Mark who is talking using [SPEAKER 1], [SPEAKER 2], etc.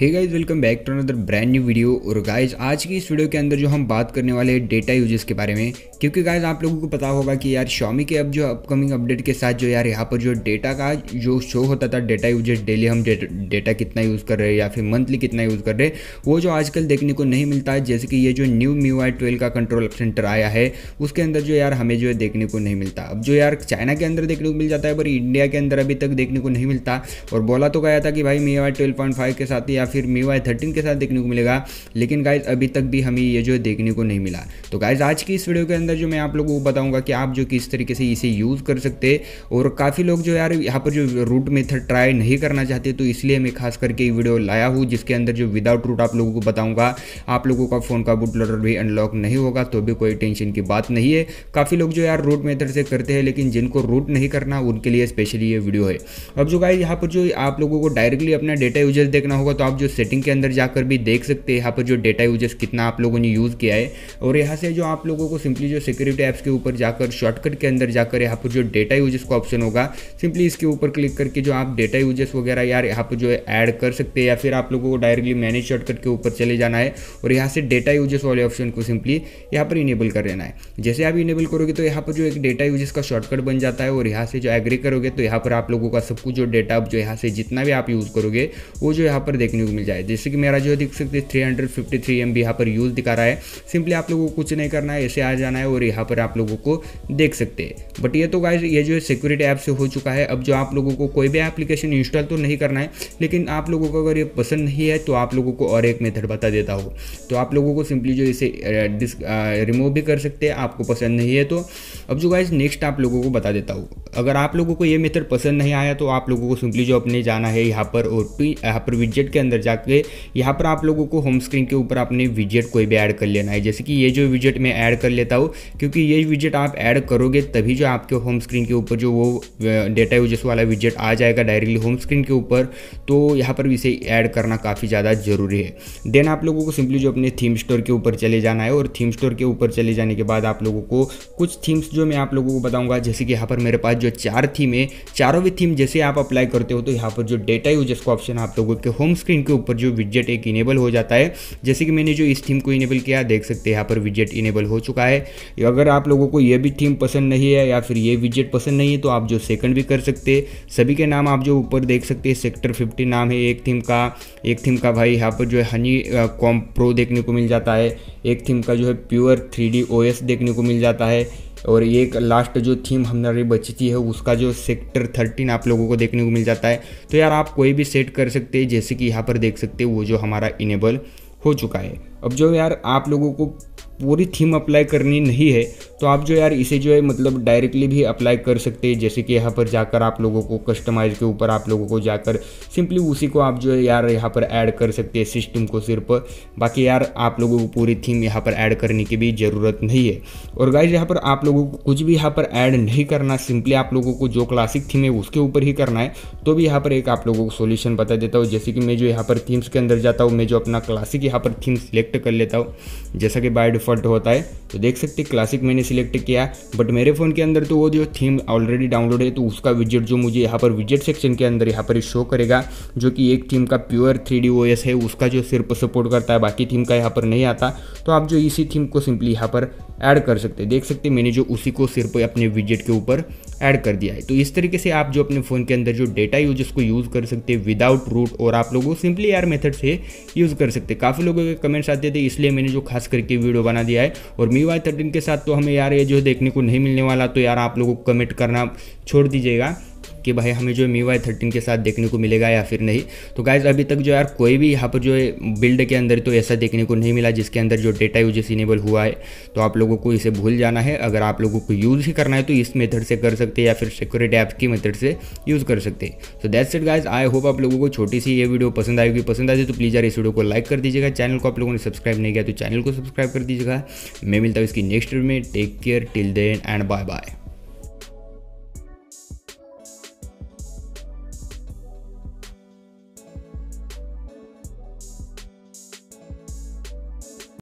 [SPEAKER 1] hey guys welcome back to another brand new video और guys आज की इस वीडियो के अंदर जो हम बात करने वाले हैं डेटा यूजेस के बारे में क्योंकि गाइज आप लोगों को पता होगा कि यार शॉमी के अब जो अपकमिंग अपडेट के साथ जो यार यहाँ पर जो डेटा का जो शो होता था डेटा यूजेस डेली हम डेटा कितना यूज़ कर रहे हैं या फिर मंथली कितना यूज़ कर रहे हैं वो जो आजकल देखने को नहीं मिलता है जैसे कि ये जो न्यू म्यू आई ट्वेल्व का कंट्रोल सेंटर आया है उसके अंदर जो यार हमें जो है देखने को नहीं मिलता अब जो यार चाइना के अंदर देखने को मिल जाता है पर इंडिया के अंदर अभी तक देखने को नहीं मिलता और बोला तो गया था कि भाई MIUI twelve point five के साथ ही फिर मी वाई थर्टीन के साथ देखने को मिलेगा लेकिन गाइज अभी तक भी हमें ये जो देखने को नहीं मिला तो गाइज आज की इस वीडियो के अंदर जो मैं आप लोगों को बताऊंगा कि आप जो किस तरीके से इसे यूज़ कर सकते और काफ़ी लोग जो यार यहाँ पर जो रूट मेथड ट्राई नहीं करना चाहते तो इसलिए मैं खास करके ये वीडियो लाया हूँ जिसके अंदर जो विदाउट रूट आप लोगों को बताऊँगा आप लोगों का फ़ोन का बुट भी अनलॉक नहीं होगा तो भी कोई टेंशन की बात नहीं है काफ़ी लोग जो यार रूट मेथड से करते हैं लेकिन जिनको रूट नहीं करना उनके लिए स्पेशली ये वीडियो है अब जो गाइज यहाँ पर जो आप लोगों को डायरेक्टली अपना डेटा यूजर्स देखना होगा तो आप जो सेटिंग के अंदर जाकर भी देख सकते हैं यहाँ पर जो डेटा यूजेस कितना आप लोगों ने यूज़ किया है और यहाँ से जो आप लोगों को सिंपली जो सिक्योरिटी ऐप्स के ऊपर जाकर शॉर्टकट के अंदर जाकर यहाँ पर जो डेटा यूजेस का ऑप्शन होगा सिंपली इसके ऊपर क्लिक करके जो आप डेटा यूजेस वगैरह यार यहाँ पर जो है ऐड कर सकते हैं या फिर आप लोगों को डायरेक्टली मैनेज शॉर्टकट के ऊपर चले जाना है और यहाँ से डेटा यूजेस वाले ऑप्शन को सिंपली यहाँ पर इनेबल कर लेना है जैसे आप इनेबल करोगे तो यहाँ पर जो एक डेटा यूजेस का शॉर्टकट बन जाता है और यहाँ से जो एग्री करोगे तो यहाँ पर आप लोगों का सब कुछ जो डेटा जो यहाँ से जितना भी आप यूज़ करोगे वो जो यहाँ पर देखने को मिल जाए जैसे कि मेरा जो है देख सकते three hundred fifty three M यहाँ पर यूज़ दिखा रहा है सिंपली आप लोगों को कुछ नहीं करना है ऐसे आ जाना है और यहाँ पर आप लोगों को देख सकते हैं बट ये तो गाइज ये जो है सिक्योरिटी ऐप से हो चुका है अब जो आप लोगों को कोई भी एप्लीकेशन इंस्टॉल तो नहीं करना है लेकिन आप लोगों को अगर ये पसंद नहीं है तो आप लोगों को और एक मेथड बता देता हूँ तो आप लोगों को सिंपली जो इसे रिमूव भी कर सकते हैं आपको पसंद नहीं है तो अब जो गाइज नेक्स्ट आप लोगों को बता देता हूँ अगर आप लोगों को ये मेथड पसंद नहीं आया तो आप लोगों को सिंपली जो अपने जाना है यहाँ पर और यहाँ पर विजेट के अंदर अंदर जाके यहाँ पर आप लोगों को होम स्क्रीन के ऊपर अपने विजेट कोई भी ऐड कर लेना है जैसे कि ये जो विजेट मैं ऐड कर लेता हूँ क्योंकि ये विजेट आप ऐड करोगे तभी जो आपके होम स्क्रीन के ऊपर जो वो डेटा यूजेस वाला विजेट आ जाएगा डायरेक्टली होम स्क्रीन के ऊपर तो यहाँ पर इसे ऐड करना काफ़ी ज़्यादा ज़रूरी है देन आप लोगों को सिंपली जो अपने थीम स्टोर के ऊपर चले जाना है और थीम स्टोर के ऊपर चले जाने के बाद आप लोगों को कुछ थीम्स जो मैं आप लोगों को बताऊंगा जैसे कि यहाँ पर मेरे पास जो चार थीम है चारों भी थीम जैसे आप अप्लाई करते हो तो यहाँ पर जो डेटा यूजेस का ऑप्शन आप लोगों के होम स्क्रीन के ऊपर जो विजेट एक इनेबल हो जाता है जैसे कि मैंने जो इस थीम को इनेबल किया देख सकते हैं यहाँ पर विजेट इनेबल हो चुका है अगर आप लोगों को यह भी थीम पसंद नहीं है या फिर ये विजेट पसंद नहीं है तो आप जो सेकंड भी कर सकते सभी के नाम आप जो ऊपर देख सकते हैं सेक्टर फिफ्टी नाम है एक थीम का एक थीम का भाई यहाँ पर जो है हनी कॉम प्रो देखने को मिल जाता है एक थीम का जो है प्योर थ्री डी देखने को मिल जाता है और एक लास्ट जो थीम हमारी बचती है उसका जो सेक्टर थर्टीन आप लोगों को देखने को मिल जाता है तो यार आप कोई भी सेट कर सकते हैं जैसे कि यहाँ पर देख सकते हो वो जो हमारा इनेबल हो चुका है अब जो यार आप लोगों को पूरी थीम अप्लाई करनी नहीं है तो आप जो यार इसे जो है मतलब डायरेक्टली भी अप्लाई कर सकते हैं जैसे कि यहाँ पर जाकर आप लोगों को कस्टमाइज के ऊपर आप लोगों को जाकर सिंपली उसी को आप जो है यार यहाँ पर ऐड कर सकते हैं सिस्टम को सिर्फ बाकी यार आप लोगों को पूरी थीम यहाँ पर ऐड करने की भी ज़रूरत नहीं है और गाइज यहाँ पर आप लोगों को कुछ भी यहाँ पर ऐड नहीं करना सिंपली आप लोगों को जो क्लासिक थीम है उसके ऊपर ही करना है तो भी यहाँ पर एक आप लोगों को सोल्यूशन बता देता हूँ जैसे कि मैं जो यहाँ पर थीम्स के अंदर जाता हूँ मैं जो अपना क्लासिक यहाँ पर थीम सिलेक्ट कर लेता हूँ जैसा कि बाय फट होता है तो देख सकते क्लासिक मैंने सिलेक्ट किया बट मेरे फ़ोन के अंदर तो वो जो थीम ऑलरेडी डाउनलोड है तो उसका विजिट जो मुझे यहाँ पर विजिट सेक्शन के अंदर यहाँ पर शो करेगा जो कि एक थीम का प्योर थ्री डी है उसका जो सिर्फ सपोर्ट करता है बाकी थीम का यहाँ पर नहीं आता तो आप जो इसी थीम को सिंपली यहाँ पर ऐड कर सकते देख सकते मैंने जो उसी को सिर्फ अपने विजिट के ऊपर ऐड कर दिया है तो इस तरीके से आप जो अपने फ़ोन के अंदर जो डेटा यूज उसको यूज़ कर सकते हैं विदाउट रूट और आप लोगों सिंपली यार मेथड से यूज़ कर सकते हैं काफ़ी लोगों के कमेंट्स आते थे इसलिए मैंने जो खास करके वीडियो बना दिया है और मी वाई थर्टीन के साथ तो हमें यार ये जो देखने को नहीं मिलने वाला तो यार आप लोगों को कमेंट करना छोड़ दीजिएगा कि भाई हमें जो मी वाई थर्टीन के साथ देखने को मिलेगा या फिर नहीं तो गाइज अभी तक जो यार कोई भी यहाँ पर जो है बिल्ड के अंदर तो ऐसा देखने को नहीं मिला जिसके अंदर जो डेटा यूजेस इनेबल हुआ है तो आप लोगों को इसे भूल जाना है अगर आप लोगों को यूज़ ही करना है तो इस मेथड से कर सकते हैं या फिर सिक्योरिटी ऐप की मेथड से यूज़ कर सकते so that's it guys I hope आप लोगों को छोटी सी ये वीडियो पसंद आएगी पसंद आए तो प्लीज़ यार इस वीडियो को लाइक कर दीजिएगा चैनल को आप लोगों ने सब्सक्राइब नहीं किया तो चैनल को सब्सक्राइब कर दीजिएगा मैं मिलता हूँ इसकी नेक्स्ट वीडियो में take care till then and bye bye